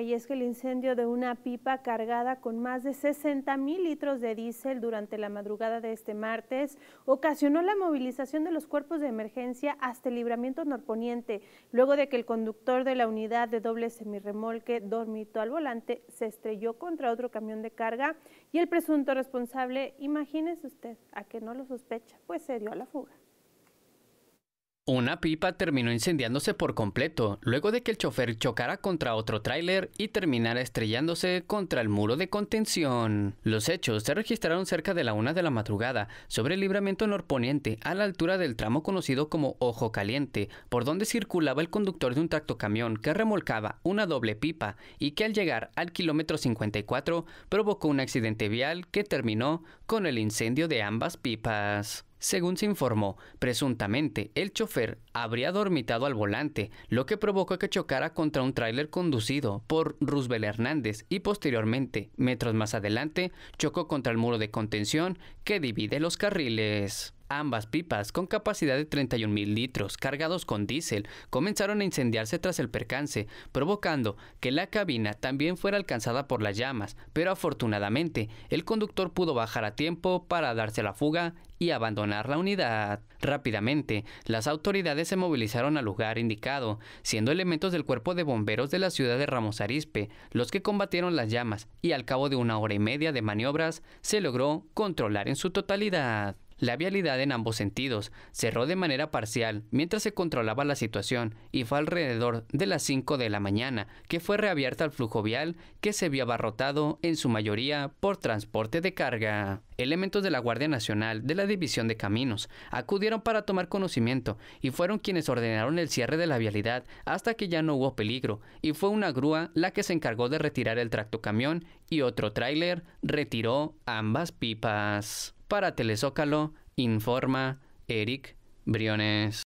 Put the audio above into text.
y es que el incendio de una pipa cargada con más de 60 mil litros de diésel durante la madrugada de este martes ocasionó la movilización de los cuerpos de emergencia hasta el libramiento norponiente, luego de que el conductor de la unidad de doble semirremolque dormitó al volante se estrelló contra otro camión de carga y el presunto responsable, imagínese usted, a que no lo sospecha, pues se dio a la fuga. Una pipa terminó incendiándose por completo, luego de que el chofer chocara contra otro tráiler y terminara estrellándose contra el muro de contención. Los hechos se registraron cerca de la una de la madrugada, sobre el libramiento norponiente, a la altura del tramo conocido como Ojo Caliente, por donde circulaba el conductor de un tractocamión que remolcaba una doble pipa y que al llegar al kilómetro 54 provocó un accidente vial que terminó con el incendio de ambas pipas. Según se informó, presuntamente el chofer habría dormitado al volante, lo que provocó que chocara contra un tráiler conducido por Roosevelt Hernández y posteriormente, metros más adelante, chocó contra el muro de contención que divide los carriles. Ambas pipas, con capacidad de 31.000 litros, cargados con diésel, comenzaron a incendiarse tras el percance, provocando que la cabina también fuera alcanzada por las llamas, pero afortunadamente el conductor pudo bajar a tiempo para darse la fuga y abandonar la unidad. Rápidamente, las autoridades se movilizaron al lugar indicado, siendo elementos del cuerpo de bomberos de la ciudad de Ramos Arizpe los que combatieron las llamas y al cabo de una hora y media de maniobras se logró controlar en su totalidad. La vialidad en ambos sentidos cerró de manera parcial mientras se controlaba la situación y fue alrededor de las 5 de la mañana que fue reabierta al flujo vial que se vio abarrotado en su mayoría por transporte de carga. Elementos de la Guardia Nacional de la División de Caminos acudieron para tomar conocimiento y fueron quienes ordenaron el cierre de la vialidad hasta que ya no hubo peligro y fue una grúa la que se encargó de retirar el tractocamión y otro tráiler retiró ambas pipas. Para Telezócalo, informa Eric Briones.